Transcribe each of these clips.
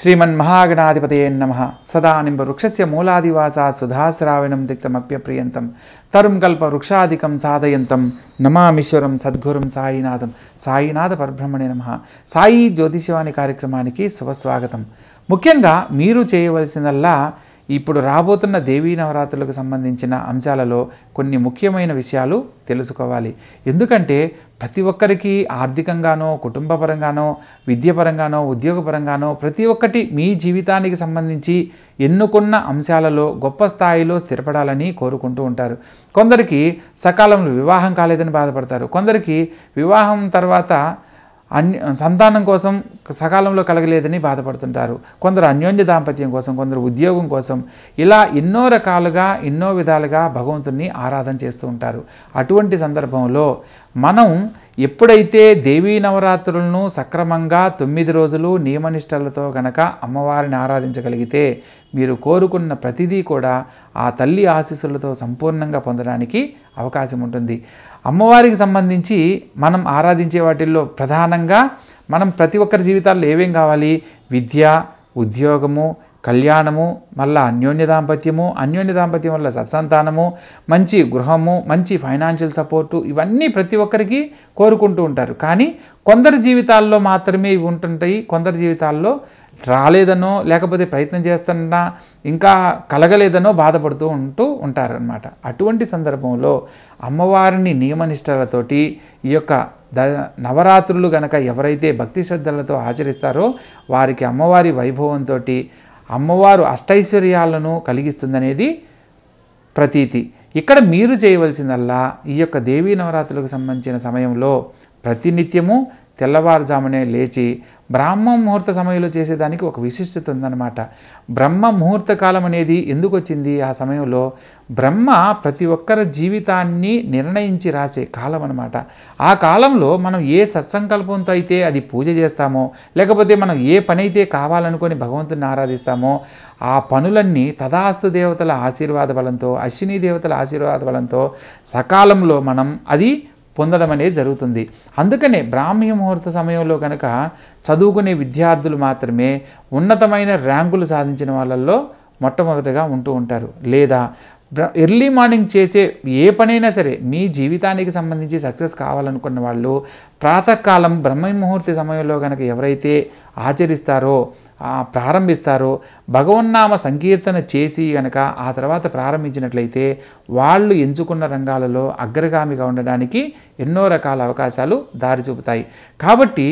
శ్రీమన్ శ్రీమన్మహాగణాధిపతయే నమ సదా నింబ సదానింబవృక్షస్య మూలాదివాసా సుధాశ్రావణం దిక్తమప్యప్రియంతం తరుం కల్ప వృక్షాదికం సాధయంతం నమామిశ్వరం సద్గురుం సాయినాథం సాయినాథ పరబ్రహ్మణే నమ సాయి జ్యోతిషవాణి కార్యక్రమానికి శుభస్వాగతం ముఖ్యంగా మీరు చేయవలసిందల్లా ఇప్పుడు రాబోతున్న దేవీ నవరాత్రులకు సంబంధించిన అంశాలలో కొన్ని ముఖ్యమైన విషయాలు తెలుసుకోవాలి ఎందుకంటే ప్రతి ఒక్కరికి ఆర్థికంగానో కుటుంబపరంగానో విద్యపరంగానో ఉద్యోగపరంగానో ప్రతి ఒక్కటి మీ జీవితానికి సంబంధించి ఎన్నుకున్న అంశాలలో గొప్ప స్థాయిలో స్థిరపడాలని కోరుకుంటూ ఉంటారు కొందరికి సకాలంలో వివాహం కాలేదని బాధపడతారు కొందరికి వివాహం తర్వాత అన్య సంతానం కోసం సకాలంలో కలగలేదని బాధపడుతుంటారు కొందరు అన్యోన్య దాంపత్యం కోసం కొందరు ఉద్యోగం కోసం ఇలా ఎన్నో రకాలుగా ఎన్నో విధాలుగా భగవంతుణ్ణి ఆరాధన చేస్తూ ఉంటారు అటువంటి సందర్భంలో మనం ఎప్పుడైతే దేవీ నవరాత్రులను సక్రమంగా తొమ్మిది రోజులు నియమనిష్టలతో గనక అమ్మవారిని ఆరాధించగలిగితే మీరు కోరుకున్న ప్రతిదీ కూడా ఆ తల్లి ఆశీస్సులతో సంపూర్ణంగా పొందడానికి అవకాశం ఉంటుంది అమ్మవారికి సంబంధించి మనం ఆరాధించే వాటిల్లో ప్రధానంగా మనం ప్రతి ఒక్కరి జీవితాల్లో ఏమేం కావాలి విద్య ఉద్యోగము కళ్యాణము మళ్ళా అన్యోన్య దాంపత్యము అన్యోన్య దాంపత్యం వల్ల సత్సంతానము మంచి గృహము మంచి ఫైనాన్షియల్ సపోర్టు ఇవన్నీ ప్రతి ఒక్కరికి కోరుకుంటూ ఉంటారు కానీ కొందరి జీవితాల్లో మాత్రమే ఇవి ఉంటుంటాయి కొందరి జీవితాల్లో రాలేదనో లేకపోతే ప్రయత్నం చేస్తున్నా ఇంకా కలగలేదనో బాధపడుతూ ఉంటూ ఉంటారనమాట అటువంటి సందర్భంలో అమ్మవారిని నియమనిష్టలతోటి ఈ యొక్క ద నవరాత్రులు గనక ఎవరైతే భక్తి శ్రద్ధలతో ఆచరిస్తారో వారికి అమ్మవారి వైభవంతో అమ్మవారు అష్టైశ్వర్యాలను కలిగిస్తుందనేది ప్రతీతి ఇక్కడ మీరు చేయవలసిందల్లా ఈ యొక్క దేవీ నవరాత్రులకు సంబంధించిన సమయంలో ప్రతినిత్యము తెల్లవారుజామునే లేచి బ్రాహ్మ ముహూర్త సమయంలో చేసేదానికి ఒక విశిష్టత ఉందన్నమాట బ్రహ్మ ముహూర్త కాలం అనేది ఎందుకు వచ్చింది ఆ సమయంలో బ్రహ్మ ప్రతి ఒక్కరి జీవితాన్ని నిర్ణయించి రాసే కాలం అనమాట ఆ కాలంలో మనం ఏ సత్సంకల్పంతో అయితే అది పూజ చేస్తామో లేకపోతే మనం ఏ పని అయితే కావాలనుకొని భగవంతుని ఆరాధిస్తామో ఆ పనులన్నీ తదాస్తు దేవతల ఆశీర్వాద బలంతో అశ్విని దేవతల ఆశీర్వాద బలంతో సకాలంలో మనం అది పొందడం అనేది జరుగుతుంది అందుకనే బ్రాహ్మీ ముహూర్త సమయంలో కనుక చదువుకునే విద్యార్థులు మాత్రమే ఉన్నతమైన ర్యాంకులు సాధించిన వాళ్ళల్లో మొట్టమొదటగా ఉంటూ ఉంటారు లేదా ఎర్లీ మార్నింగ్ చేసే ఏ పనైనా సరే మీ జీవితానికి సంబంధించి సక్సెస్ కావాలనుకున్న వాళ్ళు ప్రాతకాలం బ్రహ్మ ముహూర్త సమయంలో కనుక ఎవరైతే ఆచరిస్తారో ప్రారంభిస్తారో భగవన్నామ సంకీర్తన చేసి గనక ఆ తర్వాత ప్రారంభించినట్లయితే వాళ్ళు ఎంచుకున్న రంగాలలో అగ్రగామిగా ఉండడానికి ఎన్నో రకాల అవకాశాలు దారి చూపుతాయి కాబట్టి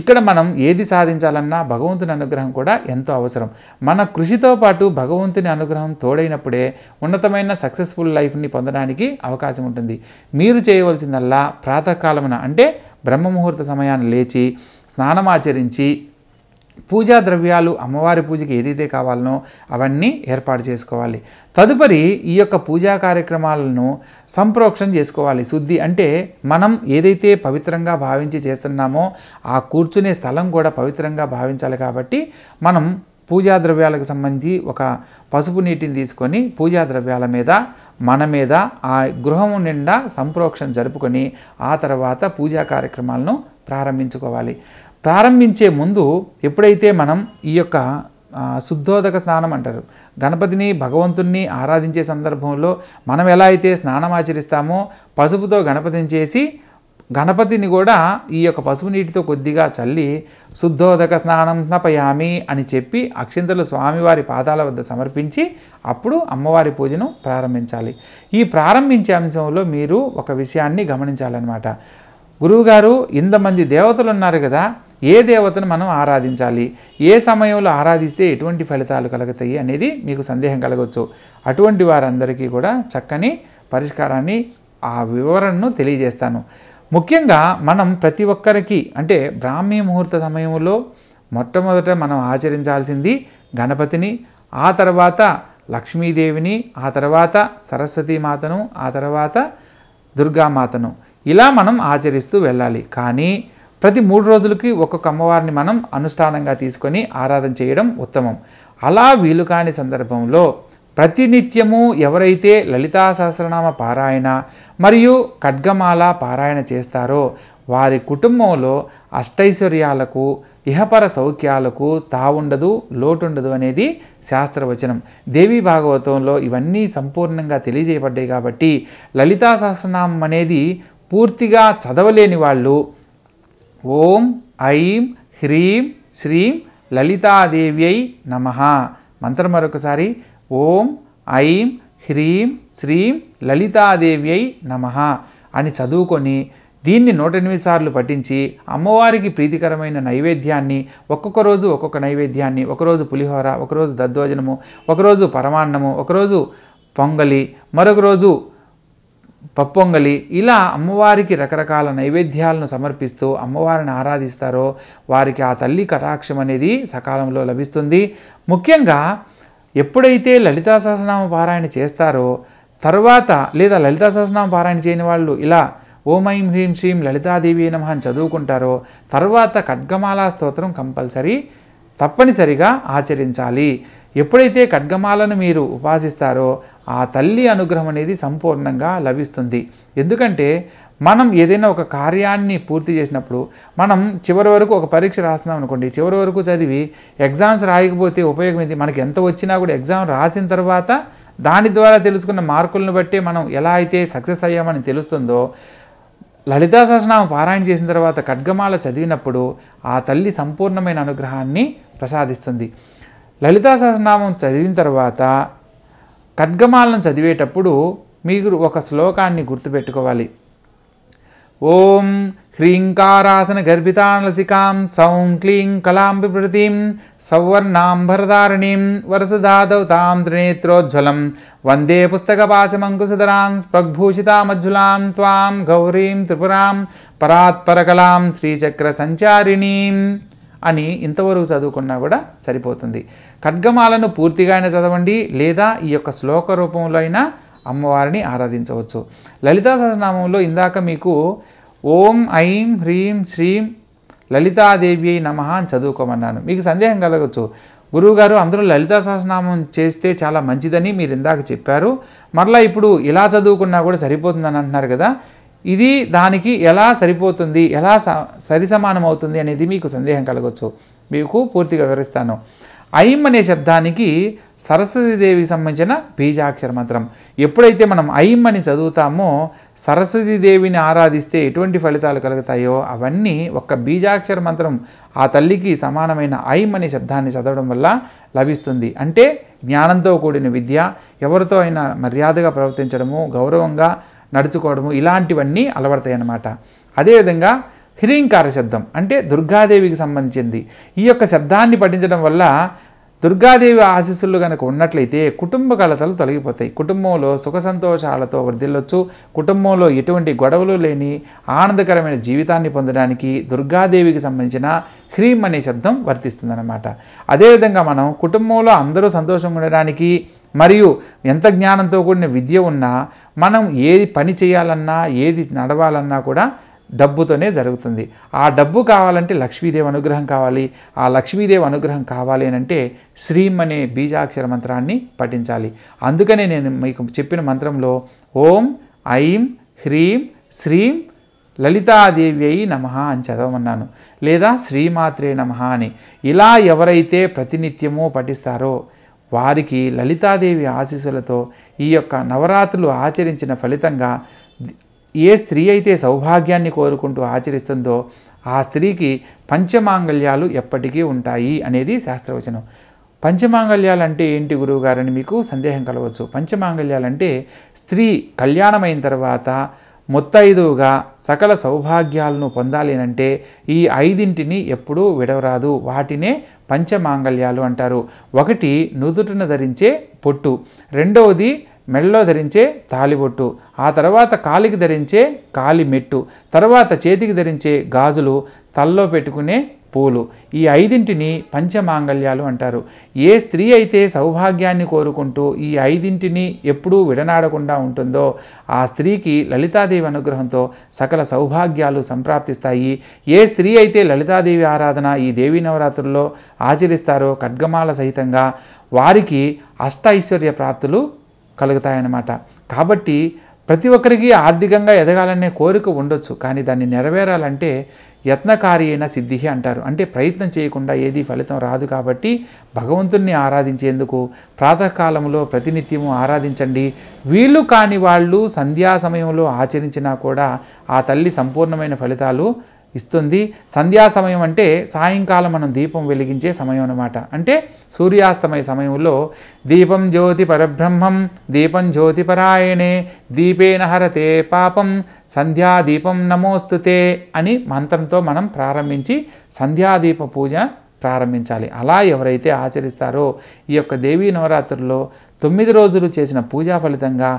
ఇక్కడ మనం ఏది సాధించాలన్నా భగవంతుని అనుగ్రహం కూడా ఎంతో అవసరం మన కృషితో పాటు భగవంతుని అనుగ్రహం తోడైనప్పుడే ఉన్నతమైన సక్సెస్ఫుల్ లైఫ్ని పొందడానికి అవకాశం ఉంటుంది మీరు చేయవలసిందల్లా ప్రాతకాలమున అంటే బ్రహ్మముహూర్త సమయాన్ని లేచి స్నానమాచరించి పూజా ద్రవ్యాలు అమ్మవారి పూజకి ఏదైతే కావాలనో అవన్నీ ఏర్పాటు చేసుకోవాలి తదుపరి ఈ యొక్క పూజా కార్యక్రమాలను సంప్రోక్షణ చేసుకోవాలి శుద్ధి అంటే మనం ఏదైతే పవిత్రంగా భావించి చేస్తున్నామో ఆ కూర్చునే స్థలం కూడా పవిత్రంగా భావించాలి కాబట్టి మనం పూజా ద్రవ్యాలకు సంబంధించి ఒక పసుపు నీటిని తీసుకొని పూజా ద్రవ్యాల మీద మన మీద ఆ గృహం నిండా సంప్రోక్షణ జరుపుకొని ఆ తర్వాత పూజా కార్యక్రమాలను ప్రారంభించుకోవాలి ప్రారంభించే ముందు ఎప్పుడైతే మనం ఈ యొక్క శుద్ధోదక స్నానం అంటారు గణపతిని భగవంతుణ్ణి ఆరాధించే సందర్భంలో మనం ఎలా అయితే స్నానం ఆచరిస్తామో పసుపుతో గణపతిని చేసి గణపతిని కూడా ఈ యొక్క పసుపు నీటితో కొద్దిగా చల్లి శుద్ధోదక స్నానం స్నపయామి అని చెప్పి అక్షింతలు స్వామివారి పాదాల వద్ద సమర్పించి అప్పుడు అమ్మవారి పూజను ప్రారంభించాలి ఈ ప్రారంభించే అంశంలో మీరు ఒక విషయాన్ని గమనించాలన్నమాట గురువుగారు ఇంతమంది దేవతలు ఉన్నారు కదా ఏ దేవతను మనం ఆరాధించాలి ఏ సమయంలో ఆరాధిస్తే ఎటువంటి ఫలితాలు కలుగుతాయి అనేది మీకు సందేహం కలగవచ్చు అటువంటి వారందరికీ కూడా చక్కని పరిష్కారాన్ని ఆ వివరణను తెలియజేస్తాను ముఖ్యంగా మనం ప్రతి ఒక్కరికి అంటే బ్రాహ్మీ ముహూర్త సమయంలో మొట్టమొదట మనం ఆచరించాల్సింది గణపతిని ఆ తర్వాత లక్ష్మీదేవిని ఆ తర్వాత సరస్వతీమాతను ఆ తర్వాత దుర్గామాతను ఇలా మనం ఆచరిస్తూ వెళ్ళాలి కానీ ప్రతి మూడు రోజులకి ఒక్కొక్క అమ్మవారిని మనం అనుష్ఠానంగా తీసుకొని ఆరాధన చేయడం ఉత్తమం అలా వీలు కాని సందర్భంలో ప్రతినిత్యము ఎవరైతే లలితా సహస్రనామ పారాయణ మరియు ఖడ్గమాల పారాయణ చేస్తారో వారి కుటుంబంలో అష్టైశ్వర్యాలకు ఇహపర సౌఖ్యాలకు తావుండదు లోటుండదు అనేది శాస్త్రవచనం దేవి భాగవతంలో ఇవన్నీ సంపూర్ణంగా తెలియజేయబడ్డాయి కాబట్టి లలితా సహస్రనామం అనేది పూర్తిగా చదవలేని వాళ్ళు ఓం ఐం హ్రీం శ్రీం లలితాదేవ్యై నమ మంత్రం మరొకసారి ఓం ఐం హ్రీం శ్రీం లలితాదేవ్యై నమ అని చదువుకొని దీన్ని నూట ఎనిమిది సార్లు పఠించి అమ్మవారికి ప్రీతికరమైన నైవేద్యాన్ని ఒక్కొక్క రోజు ఒక్కొక్క నైవేద్యాన్ని ఒకరోజు పులిహోర ఒకరోజు దద్దోజనము ఒకరోజు పరమాన్నము ఒకరోజు పొంగలి మరొక రోజు పప్పొంగలి ఇలా అమ్మవారికి రకరకాల నైవేద్యాలను సమర్పిస్తూ అమ్మవారిని ఆరాధిస్తారో వారికి ఆ తల్లి కటాక్షం అనేది సకాలంలో లభిస్తుంది ముఖ్యంగా ఎప్పుడైతే లలితా సహస్రనామ పారాయణ చేస్తారో తర్వాత లేదా లలితా సహస్రనామ పారాయణ చేయని వాళ్ళు ఇలా ఓం ఐం హ్రీం శ్రీం లలితాదేవి నమ అని చదువుకుంటారో తర్వాత ఖడ్గమాలా స్తోత్రం కంపల్సరీ తప్పనిసరిగా ఆచరించాలి ఎప్పుడైతే ఖడ్గమాలను మీరు ఉపాసిస్తారో ఆ తల్లి అనుగ్రహం అనేది సంపూర్ణంగా లభిస్తుంది ఎందుకంటే మనం ఏదైనా ఒక కార్యాన్ని పూర్తి చేసినప్పుడు మనం చివరి వరకు ఒక పరీక్ష రాస్తున్నాం అనుకోండి చివరి వరకు చదివి ఎగ్జామ్స్ రాయకపోతే ఉపయోగం ఇది మనకి ఎంత వచ్చినా కూడా ఎగ్జామ్ రాసిన తర్వాత దాని ద్వారా తెలుసుకున్న మార్కులను బట్టి మనం ఎలా అయితే సక్సెస్ అయ్యామని తెలుస్తుందో లలితా సహస్రనామ పారాయణ చేసిన తర్వాత ఖడ్గమాల చదివినప్పుడు ఆ తల్లి సంపూర్ణమైన అనుగ్రహాన్ని ప్రసాదిస్తుంది లలితా సహస్రనామం చదివిన తర్వాత ఖడ్గమాలను చదివేటప్పుడు మీరు ఒక శ్లోకాన్ని గుర్తుపెట్టుకోవాలి ఓం హ్రీంకారాసన గర్భితానలసికాం సౌం క్లీం కళాంబిభృతిం సౌవర్ణాం భరదారిణీం తాం త్రినేత్రోజ్వలం వందే పుస్తకపాశమంకుశధరాం స్ప్రగ్భూషితామజ్జులాం త్వాం గౌరీం త్రిపురాం పరాత్పరకలాం శ్రీచక్ర సంచారిణీం అని ఇంతవరకు చదువుకున్నా కూడా సరిపోతుంది ఖడ్గమాలను పూర్తిగా అయినా చదవండి లేదా ఈ యొక్క శ్లోక రూపంలో అయినా అమ్మవారిని ఆరాధించవచ్చు లలితా సహస్రనామంలో ఇందాక మీకు ఓం ఐం హ్రీం శ్రీం లలితాదేవి అయి నమ అని చదువుకోమన్నాను మీకు సందేహం కలగచ్చు గురువుగారు అందరూ లలితా సహస్రనామం చేస్తే చాలా మంచిదని మీరు ఇందాక చెప్పారు మరలా ఇప్పుడు ఇలా చదువుకున్నా కూడా సరిపోతుందని అంటున్నారు కదా ఇది దానికి ఎలా సరిపోతుంది ఎలా సరి అవుతుంది అనేది మీకు సందేహం కలగవచ్చు మీకు పూర్తిగా వివరిస్తాను ఐం అనే శబ్దానికి సరస్వతీదేవికి సంబంధించిన బీజాక్షర మంత్రం ఎప్పుడైతే మనం ఐం అని చదువుతామో సరస్వతీదేవిని ఆరాధిస్తే ఎటువంటి ఫలితాలు కలుగుతాయో అవన్నీ ఒక్క బీజాక్షర మంత్రం ఆ తల్లికి సమానమైన ఐం అనే శబ్దాన్ని చదవడం వల్ల లభిస్తుంది అంటే జ్ఞానంతో కూడిన విద్య ఎవరితో అయినా మర్యాదగా ప్రవర్తించడము గౌరవంగా నడుచుకోవడము ఇలాంటివన్నీ అలవడతాయి అన్నమాట అదేవిధంగా హిరీంకార శబ్దం అంటే దుర్గాదేవికి సంబంధించింది ఈ యొక్క శబ్దాన్ని పఠించడం వల్ల దుర్గాదేవి ఆశీస్సులు కనుక ఉన్నట్లయితే కుటుంబ కలతలు తొలగిపోతాయి కుటుంబంలో సుఖ సంతోషాలతో వృద్ధిల్లొచ్చు కుటుంబంలో ఎటువంటి గొడవలు లేని ఆనందకరమైన జీవితాన్ని పొందడానికి దుర్గాదేవికి సంబంధించిన హ్రీం అనే శబ్దం వర్తిస్తుందన్నమాట అదేవిధంగా మనం కుటుంబంలో అందరూ సంతోషంగా ఉండడానికి మరియు ఎంత జ్ఞానంతో కూడిన విద్య ఉన్నా మనం ఏది పని చేయాలన్నా ఏది నడవాలన్నా కూడా డబ్బుతోనే జరుగుతుంది ఆ డబ్బు కావాలంటే లక్ష్మీదేవి అనుగ్రహం కావాలి ఆ లక్ష్మీదేవి అనుగ్రహం కావాలి అని అంటే శ్రీం అనే బీజాక్షర మంత్రాన్ని పఠించాలి అందుకనే నేను మీకు చెప్పిన మంత్రంలో ఓం ఐం హ్రీం శ్రీం లలితాదేవి అయి నమ అని చదవమన్నాను లేదా శ్రీమాత్రే నమ అని ఇలా ఎవరైతే ప్రతినిత్యమో పఠిస్తారో వారికి లలితాదేవి ఆశీస్సులతో ఈ యొక్క నవరాత్రులు ఆచరించిన ఫలితంగా ఏ స్త్రీ అయితే సౌభాగ్యాన్ని కోరుకుంటూ ఆచరిస్తుందో ఆ స్త్రీకి పంచమాంగళ్యాలు ఎప్పటికీ ఉంటాయి అనేది శాస్త్రవచనం పంచమాంగళ్యాలు అంటే ఏంటి గురువుగారని మీకు సందేహం కలవచ్చు పంచమాంగళ్యాలు అంటే స్త్రీ కళ్యాణమైన తర్వాత ముత్తైదువుగా సకల సౌభాగ్యాలను పొందాలి అంటే ఈ ఐదింటిని ఎప్పుడూ విడవరాదు వాటినే పంచమాంగళ్యాలు అంటారు ఒకటి నుదుటిన ధరించే పొట్టు రెండవది మెళ్ళో ధరించే తాలిబొట్టు ఆ తర్వాత కాలికి ధరించే కాలిమెట్టు తర్వాత చేతికి ధరించే గాజులు తల్లో పెట్టుకునే పూలు ఈ ఐదింటిని పంచమాంగళ్యాలు అంటారు ఏ స్త్రీ అయితే సౌభాగ్యాన్ని కోరుకుంటూ ఈ ఐదింటిని ఎప్పుడూ విడనాడకుండా ఉంటుందో ఆ స్త్రీకి లలితాదేవి అనుగ్రహంతో సకల సౌభాగ్యాలు సంప్రాప్తిస్తాయి ఏ స్త్రీ అయితే లలితాదేవి ఆరాధన ఈ దేవీ నవరాత్రుల్లో ఆచరిస్తారో ఖడ్గమాల సహితంగా వారికి అష్టైశ్వర్య ప్రాప్తులు కలుగుతాయన్నమాట కాబట్టి ప్రతి ఒక్కరికి ఆర్థికంగా ఎదగాలనే కోరిక ఉండొచ్చు కానీ దాన్ని నెరవేరాలంటే యత్నకారి అయిన సిద్ధి అంటారు అంటే ప్రయత్నం చేయకుండా ఏది ఫలితం రాదు కాబట్టి భగవంతుణ్ణి ఆరాధించేందుకు ప్రాతకాలంలో ప్రతినిత్యము ఆరాధించండి వీళ్ళు కాని వాళ్ళు సంధ్యా సమయంలో ఆచరించినా కూడా ఆ తల్లి సంపూర్ణమైన ఫలితాలు ఇస్తుంది సంధ్యా సమయం అంటే సాయంకాలం మనం దీపం వెలిగించే సమయం అనమాట అంటే సూర్యాస్తమయ సమయంలో దీపం జ్యోతి పరబ్రహ్మం దీపం జ్యోతి పరాయణే దీపేన హరతే పాపం సంధ్యా దీపం నమోస్తుతే అని మంత్రంతో మనం ప్రారంభించి సంధ్యాదీప పూజ ప్రారంభించాలి అలా ఎవరైతే ఆచరిస్తారో ఈ యొక్క దేవీ నవరాత్రుల్లో తొమ్మిది రోజులు చేసిన పూజా ఫలితంగా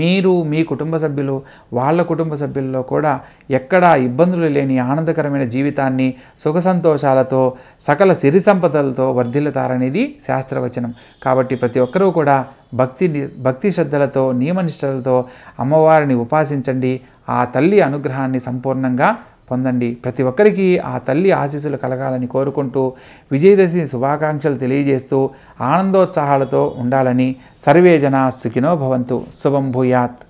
మీరు మీ కుటుంబ సభ్యులు వాళ్ళ కుటుంబ సభ్యుల్లో కూడా ఎక్కడా ఇబ్బందులు లేని ఆనందకరమైన జీవితాన్ని సుఖ సంతోషాలతో సకల సిరి సంపదలతో వర్ధిల్లుతారనేది శాస్త్రవచనం కాబట్టి ప్రతి ఒక్కరూ కూడా భక్తి భక్తి శ్రద్ధలతో నియమనిష్టలతో అమ్మవారిని ఉపాసించండి ఆ తల్లి అనుగ్రహాన్ని సంపూర్ణంగా పొందండి ప్రతి ఒక్కరికి ఆ తల్లి ఆశీస్సులు కలగాలని కోరుకుంటూ విజయదశమి శుభాకాంక్షలు తెలియజేస్తూ ఆనందోత్సాహాలతో ఉండాలని సర్వే జనా సుఖినో భవంతు శుభం భూయాత్